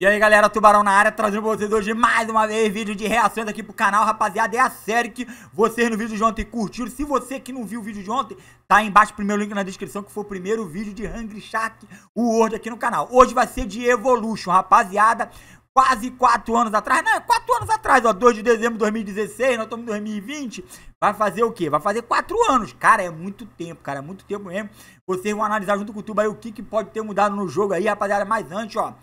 E aí galera, Tubarão na área, trazendo pra vocês hoje mais uma vez vídeo de reações aqui pro canal, rapaziada, é a série que vocês no vídeo de ontem curtiram, se você que não viu o vídeo de ontem, tá aí embaixo o primeiro link na descrição, que foi o primeiro vídeo de Hungry Shark World aqui no canal. Hoje vai ser de Evolution, rapaziada, quase 4 anos atrás, não, né? 4 anos atrás, ó, 2 de dezembro de 2016, nós estamos em 2020, vai fazer o quê? Vai fazer 4 anos, cara, é muito tempo, cara, é muito tempo mesmo, vocês vão analisar junto com o Tuba aí o que, que pode ter mudado no jogo aí, rapaziada, mas antes, ó...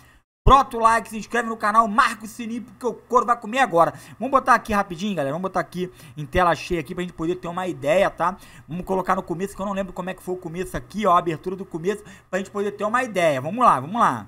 Bota o like, se inscreve no canal, marca o sininho, porque o couro vai comer agora. Vamos botar aqui rapidinho, galera. Vamos botar aqui em tela cheia aqui pra gente poder ter uma ideia, tá? Vamos colocar no começo, que eu não lembro como é que foi o começo aqui, ó. A abertura do começo, pra gente poder ter uma ideia. Vamos lá, vamos lá.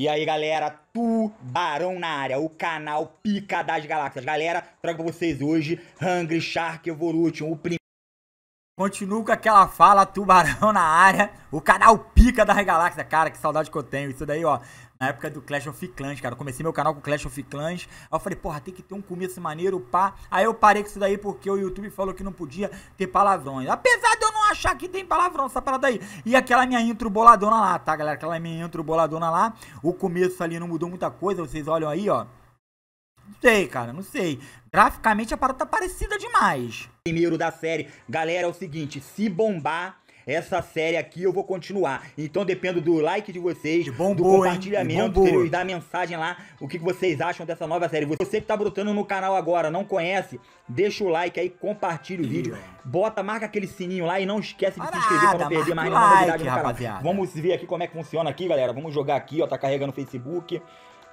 E aí, galera, Tubarão na área, o canal Pica das Galáxias. Galera, trago pra vocês hoje Hungry Shark Evolution, o primeiro. Continuo com aquela fala, tubarão na área, o canal pica das galáxias, cara, que saudade que eu tenho, isso daí, ó, na época do Clash of Clans, cara. Eu comecei meu canal com Clash of Clans. Aí eu falei, porra, tem que ter um começo maneiro, pá. Aí eu parei com isso daí porque o YouTube falou que não podia ter palavrões. Apesar de eu não achar que tem palavrão, essa parada aí. E aquela minha intro boladona lá, tá, galera? Aquela minha intro boladona lá. O começo ali não mudou muita coisa, vocês olham aí, ó. Não sei, cara, não sei. Graficamente a parada tá parecida demais. Primeiro da série, galera, é o seguinte, se bombar essa série aqui eu vou continuar. Então dependo do like de vocês, bombou, do compartilhamento, entendeu? da mensagem lá, o que vocês acham dessa nova série. Você que tá brotando no canal agora, não conhece, deixa o like aí, compartilha o vídeo, bota, marca aquele sininho lá e não esquece de Parada, se inscrever pra não perder mais nenhuma like, no canal. Rapaziada. Vamos ver aqui como é que funciona aqui, galera. Vamos jogar aqui, ó, tá carregando o Facebook.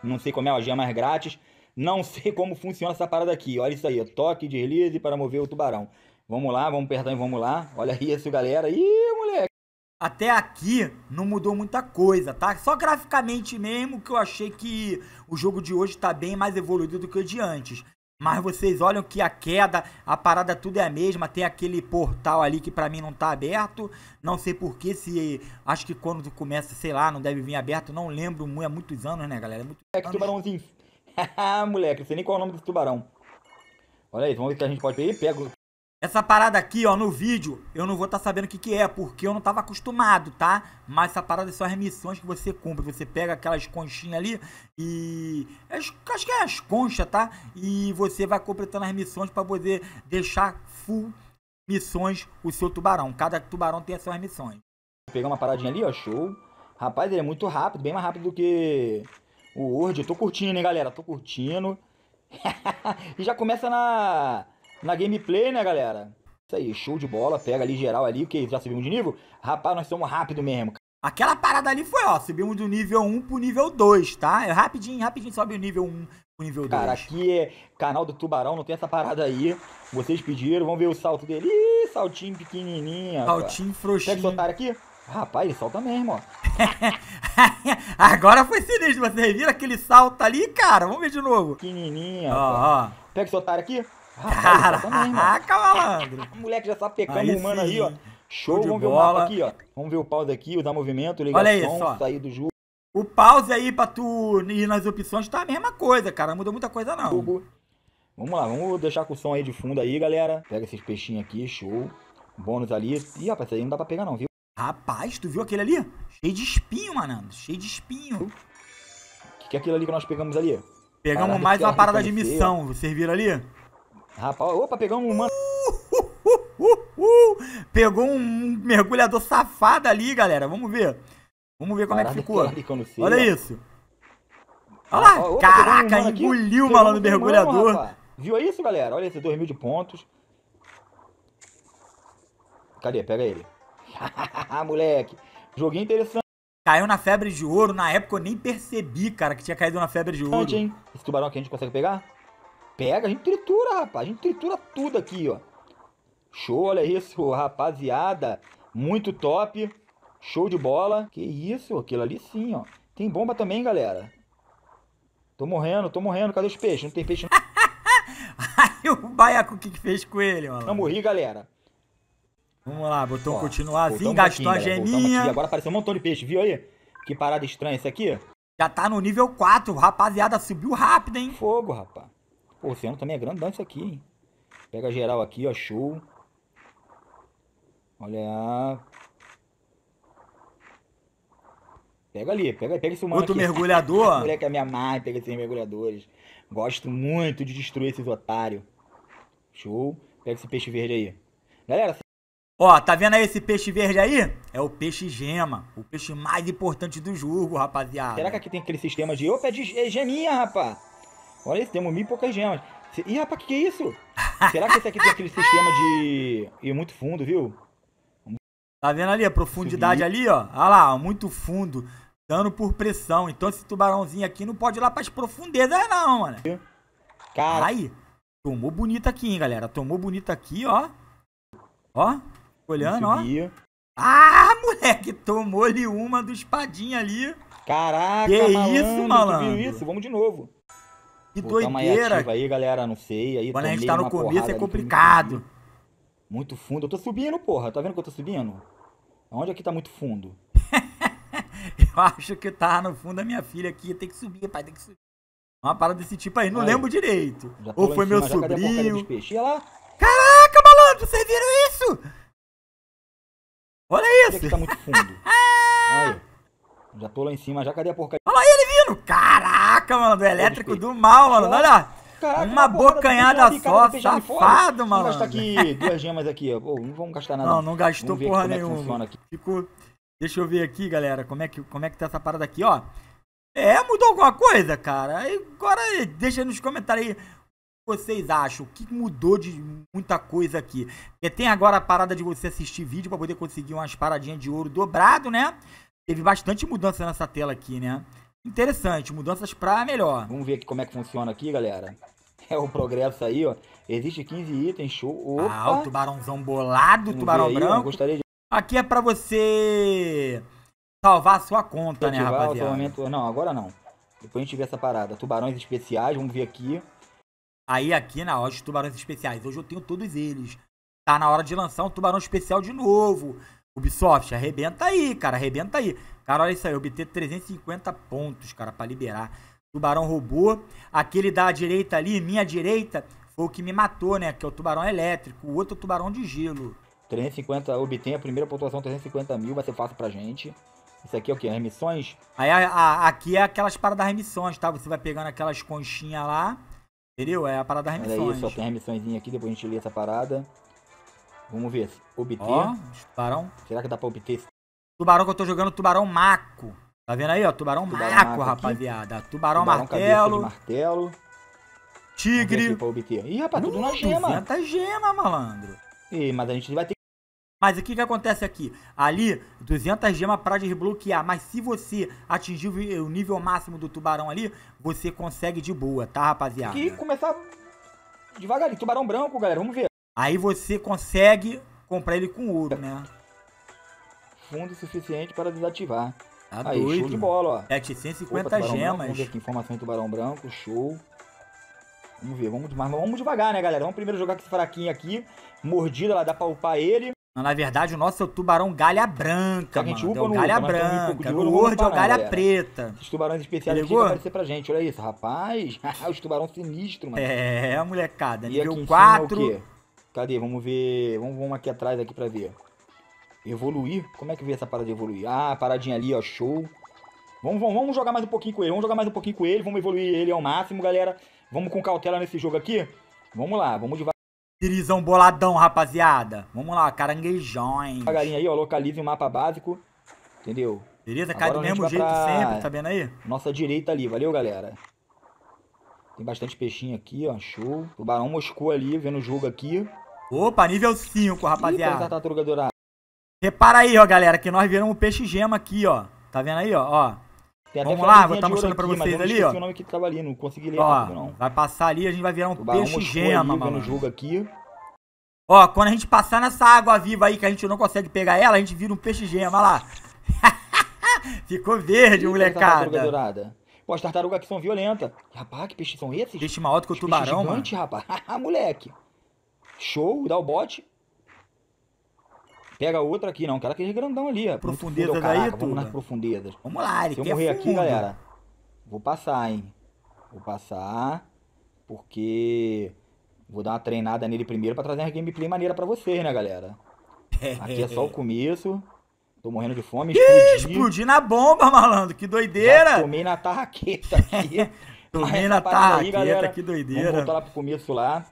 Não sei como é, ó, é mais grátis. Não sei como funciona essa parada aqui. Olha isso aí, toque de release para mover o tubarão. Vamos lá, vamos, perdão, e vamos lá. Olha isso, galera. Ih, moleque. Até aqui não mudou muita coisa, tá? Só graficamente mesmo que eu achei que o jogo de hoje tá bem mais evoluído do que o de antes. Mas vocês olham que a queda, a parada tudo é a mesma, tem aquele portal ali que para mim não tá aberto, não sei porquê, se acho que quando começa, sei lá, não deve vir aberto, não lembro, muito, há é muitos anos, né, galera? É muitos moleque, anos. tubarãozinho. moleque, não sei nem qual é o nome desse tubarão. Olha aí, vamos ver se a gente pode ir. Pega, essa parada aqui, ó, no vídeo, eu não vou estar tá sabendo o que, que é, porque eu não estava acostumado, tá? Mas essa parada são as missões que você cumpre. Você pega aquelas conchinhas ali e... acho que é as conchas, tá? E você vai completando as missões para poder deixar full missões o seu tubarão. Cada tubarão tem as suas missões. Vou pegar uma paradinha ali, ó, show. Rapaz, ele é muito rápido, bem mais rápido do que o Word. Eu tô curtindo, hein, galera? Tô curtindo. e já começa na na gameplay, né, galera? Isso aí, show de bola. Pega ali geral ali, porque já subimos de nível. Rapaz, nós somos rápido mesmo. Aquela parada ali foi, ó, subimos do nível 1 pro nível 2, tá? É rapidinho, rapidinho sobe o nível 1 pro nível 2. Cara, aqui é canal do Tubarão, não tem essa parada aí. Vocês pediram, vamos ver o salto dele. Ih, saltinho pequenininho. Saltinho cara. frouxinho. Quer soltar aqui? Rapaz, ele salta mesmo, ó. Agora foi sinistro, você viram aquele salto ali, cara? Vamos ver de novo. Pequenininho, ó. ó. Pega esse otário aqui. Caraca, malandro. O moleque já sabe tá pecando aí humano aí, ó. Show, vamos ver bola. o mapa aqui, ó. Vamos ver o pause aqui, o dar movimento, ligar Olha o som, isso, sair do jogo. O pause aí pra tu ir nas opções tá a mesma coisa, cara. Não mudou muita coisa, não. Jogo. Vamos lá, vamos deixar com o som aí de fundo aí, galera. Pega esses peixinhos aqui, show. Bônus ali. Ih, rapaz, isso aí não dá pra pegar não, viu? Rapaz, tu viu aquele ali? Cheio de espinho, manando. Cheio de espinho. O que, que é aquilo ali que nós pegamos ali? Pegamos mais uma parada de missão. Vocês viram ali? Rapaz, opa, pegamos um mano. Uh, uh, Pegou um mergulhador safado ali, galera. Vamos ver. Vamos ver como é que ficou. Olha isso. Olha lá. Opa, Caraca, um engoliu o malandro mergulhador. Mano, Viu isso, galera? Olha esse 2 mil de pontos. Cadê? Pega ele. Moleque. Joguinho interessante. Caiu na febre de ouro. Na época eu nem percebi, cara, que tinha caído na febre de ouro. Hein? Esse tubarão aqui a gente consegue pegar? pega, a gente tritura, rapaz. A gente tritura tudo aqui, ó. Show, olha isso, rapaziada. Muito top. Show de bola. Que isso, aquilo ali sim, ó. Tem bomba também, galera. Tô morrendo, tô morrendo. Cadê os peixes? Não tem peixe. Aí o baiacu que, que fez com ele, mano. Não morri, galera. Vamos lá, botou ó, um continuarzinho, assim, gastou a geminha. Aqui. Agora apareceu um montão de peixe, viu aí? Que parada estranha esse aqui. Já tá no nível 4, rapaziada, subiu rápido, hein? Fogo, rapaz. O oceano também é grandão isso aqui, hein? Pega geral aqui, ó, show. Olha. Pega ali, pega, pega esse humano Outro aqui. mergulhador. que a é minha mãe pega esses mergulhadores. Gosto muito de destruir esses otários. Show. Pega esse peixe verde aí. Galera... Ó, tá vendo aí esse peixe verde aí? É o peixe gema, o peixe mais importante do jogo, rapaziada. Será que aqui tem aquele sistema de... Opa, é de é geminha, rapaz. Olha isso, temos mil e poucas gemas. Ih, rapaz, que que é isso? Será que esse aqui tem aquele sistema de ir muito fundo, viu? Tá vendo ali a profundidade Subir. ali, ó? Olha lá, muito fundo. dando por pressão. Então esse tubarãozinho aqui não pode ir lá pras profundezas não, mano. Cara... Aí, tomou bonito aqui, hein, galera. Tomou bonito aqui, ó. Ó, olhando, ó. Ah, moleque, tomou-lhe uma do espadinha ali. Caraca, Que malandro, isso, malandro. viu isso? Vamos de novo. Que Botar doideira. aí, galera, sei Aí, Quando a gente tá no começo é complicado. Muito fundo. Eu tô subindo, porra. Tá vendo que eu tô subindo? Onde aqui tá muito fundo? eu acho que tá no fundo da minha filha aqui. Tem que subir, pai, tem que subir. Uma parada desse tipo aí, não aí, lembro direito. Ou foi cima, meu sobrinho. peixe lá. Caraca, malandro, vocês viram isso? Olha é isso. Aqui tá muito fundo? aí. Já tô lá em cima, já cadê a porcaria? Olha aí ele vindo! Caraca! Caraca, mano, do elétrico do mal, mano. Olha lá. Caraca, uma tá bocanhada só, safado, mano. Vamos gastar aqui duas gemas aqui, ó. não vamos gastar nada. Não, não gastou porra é nenhuma. É Ficou... Deixa eu ver aqui, galera, como é, que, como é que tá essa parada aqui, ó. É, mudou alguma coisa, cara? Agora deixa nos comentários aí o que vocês acham. O que mudou de muita coisa aqui? Porque tem agora a parada de você assistir vídeo pra poder conseguir umas paradinhas de ouro dobrado, né? Teve bastante mudança nessa tela aqui, né? Interessante, mudanças para melhor. Vamos ver aqui como é que funciona aqui, galera. É o progresso aí, ó. Existe 15 itens, show. Opa. Ah, o tubarãozão bolado, Vamos tubarão aí, branco. De... Aqui é para você salvar a sua conta, né, Ativar, né, rapaziada? Salvamento... Não, agora não. Depois a gente vê essa parada. Tubarões especiais, vamos ver aqui. Aí aqui na hora de tubarões especiais. Hoje eu tenho todos eles. Tá na hora de lançar um tubarão especial de novo. Ubisoft, arrebenta aí, cara, arrebenta aí. Cara, olha isso aí, obter 350 pontos, cara, para liberar. Tubarão robô, aquele da direita ali, minha direita, foi o que me matou, né? Que é o tubarão elétrico, o outro tubarão de gelo. 350, obtém a primeira pontuação, 350 mil, vai ser fácil pra gente. Isso aqui é o quê? Remissões? Aí a, a, aqui é aquelas paradas das remissões, tá? Você vai pegando aquelas conchinhas lá, entendeu? É a parada das remissões. Olha aí, só tem remissãozinha aqui, depois a gente lê essa parada. Vamos ver. Obter. Ó, tubarão. Será que dá pra obter? Tubarão que eu tô jogando, tubarão maco. Tá vendo aí, ó? Tubarão, tubarão maco, maco rapaziada. Tubarão, tubarão martelo. martelo. Tigre. Pra obter. Ih, rapaz, tudo na gema. 200 gema, malandro. Ih, mas a gente vai ter mas o que, que acontece aqui? Ali, 200 gemas para desbloquear. Mas se você atingir o nível máximo do tubarão ali, você consegue de boa, tá, rapaziada? E começar devagarinho. Tubarão branco, galera. Vamos ver. Aí você consegue comprar ele com ouro, né? Fundo suficiente para desativar. Tá aí, doido. show de bola, ó. 750 Opa, tá gemas. vamos ver aqui, informação em tubarão branco, show. Vamos ver, vamos, mas vamos devagar, né, galera? Vamos primeiro jogar com esse fraquinho aqui. Mordida, lá dá pra upar ele. Na verdade, o nosso é o tubarão galha branca, mano. Upa, é o galha branca. Um o gordo é o galha galera. preta. Esses tubarões especiais Ligou? aqui aparecer pra gente. Olha isso, rapaz. Os tubarão sinistro, mano. É, molecada. E nível 4. Cadê? Vamos ver. Vamos, vamos aqui atrás aqui pra ver. Evoluir? Como é que vê essa parada de evoluir? Ah, paradinha ali, ó. Show. Vamos, vamos, vamos jogar mais um pouquinho com ele. Vamos jogar mais um pouquinho com ele. Vamos evoluir ele ao máximo, galera. Vamos com cautela nesse jogo aqui. Vamos lá, vamos devagar. Tirizão boladão, rapaziada. Vamos lá, caranguejões. Devagarinho aí, ó. Localize o mapa básico. Entendeu? Beleza? Cai do mesmo jeito sempre, tá vendo aí? Nossa direita ali, valeu, galera. Tem bastante peixinho aqui, ó. Show. Tubarão moscou ali, vendo o jogo aqui. Opa, nível 5, é rapaziada. Ih, tá tartaruga dourada. Repara aí, ó, galera, que nós viramos um peixe gema aqui, ó. Tá vendo aí, ó? ó. Vamos lá, vou estar mostrando pra vocês ali, ó. nome que tava ali, não consegui ler ó, rápido, não. Vai passar ali, a gente vai virar um peixe gema, ali, mano. jogo aqui. Ó, quando a gente passar nessa água viva aí, que a gente não consegue pegar ela, a gente vira um peixe gema, lá. Ficou verde, é tá molecada. Tartaruga dourada. Pô, as tartarugas aqui são violentas. Rapaz, que peixes são esses? Peixe maior do que o tubarão, mano. Gigante, rapaz. moleque. Show, dá o bote. Pega outra aqui, não. Quero aquele é grandão ali, ó. Profundeza fundo, daí, Caraca, Vamos nas profundezas. Vamos lá, ele Se eu morrer fundo. aqui, galera, vou passar, hein. Vou passar, porque vou dar uma treinada nele primeiro pra trazer uma gameplay maneira pra vocês, né, galera. Aqui é só o começo. Tô morrendo de fome. Explodi. explodi na bomba, malandro. Que doideira. Já tomei na tarraqueta aqui. tomei na tarraqueta, aí, que doideira. Vamos voltar lá pro começo lá.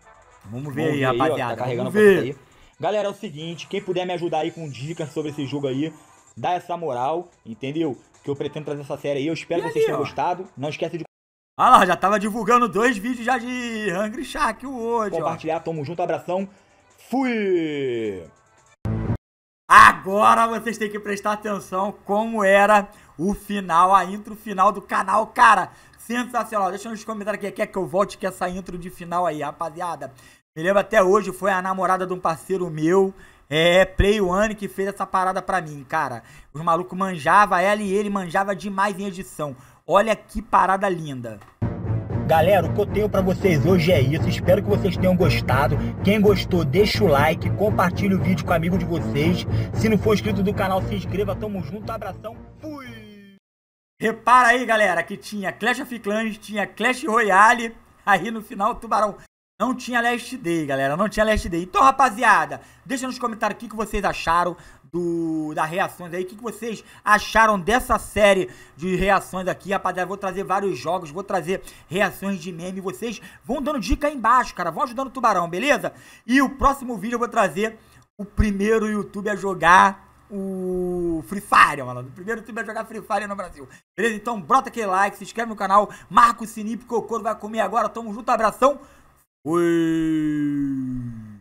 Vamos ver Vamos aí, tá rapaziada. tá carregando Vamos ver. Galera, é o seguinte, quem puder me ajudar aí com dicas sobre esse jogo aí, dá essa moral, entendeu? Que eu pretendo trazer essa série aí. Eu espero e que aí, vocês tenham ó. gostado. Não esquece de Olha ah lá, já tava divulgando dois vídeos já de Hungry Shark hoje, Compartilhar, ó. tamo junto, abração. Fui! Agora vocês têm que prestar atenção como era o final, a intro final do canal, cara. Sensacional. Deixa nos comentários aqui, quer que eu volte com essa intro de final aí, rapaziada. Me lembro até hoje, foi a namorada de um parceiro meu, é, Play One, que fez essa parada pra mim, cara. Os malucos manjava ela e ele manjava demais em edição. Olha que parada linda. Galera, o que eu tenho para vocês hoje é isso. Espero que vocês tenham gostado. Quem gostou, deixa o like, compartilha o vídeo com o amigo de vocês. Se não for inscrito do canal, se inscreva. Tamo junto, abração. Fui! Repara aí, galera, que tinha Clash of Clans, tinha Clash Royale, aí no final Tubarão não tinha Last Day, galera. Não tinha Last Day. Então, rapaziada, deixa nos comentários o que, que vocês acharam do da reações aí. O que, que vocês acharam dessa série de reações aqui, rapaziada. Vou trazer vários jogos, vou trazer reações de meme. Vocês vão dando dica aí embaixo, cara. Vão ajudando o Tubarão, beleza? E o próximo vídeo eu vou trazer o primeiro YouTube a jogar o Free Fire, mano. O primeiro YouTube a jogar Free Fire no Brasil. Beleza? Então, brota aquele like, se inscreve no canal, marca o sininho, porque o couro vai comer agora. Tamo junto, abração. 喂。